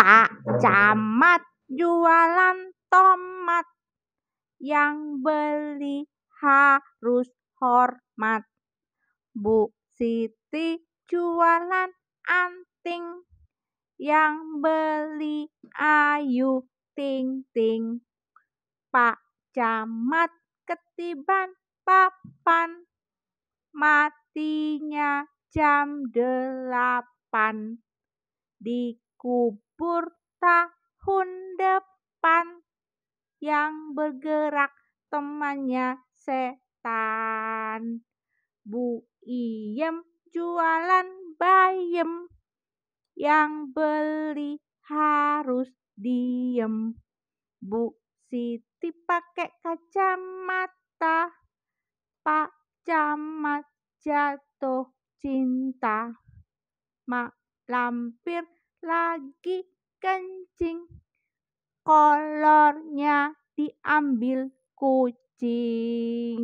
Pak Camat jualan tomat, yang beli harus hormat. Bu Siti jualan anting, yang beli ayu ting-ting. Pak Camat ketiban papan, matinya jam delapan. di Dikubur libur tahun depan yang bergerak temannya setan. Bu Iem jualan bayem yang beli harus diem. Bu Siti pakai kacamata, Pak Camat jatuh cinta. Mak Lampir lagi kencing. Kolornya diambil kucing.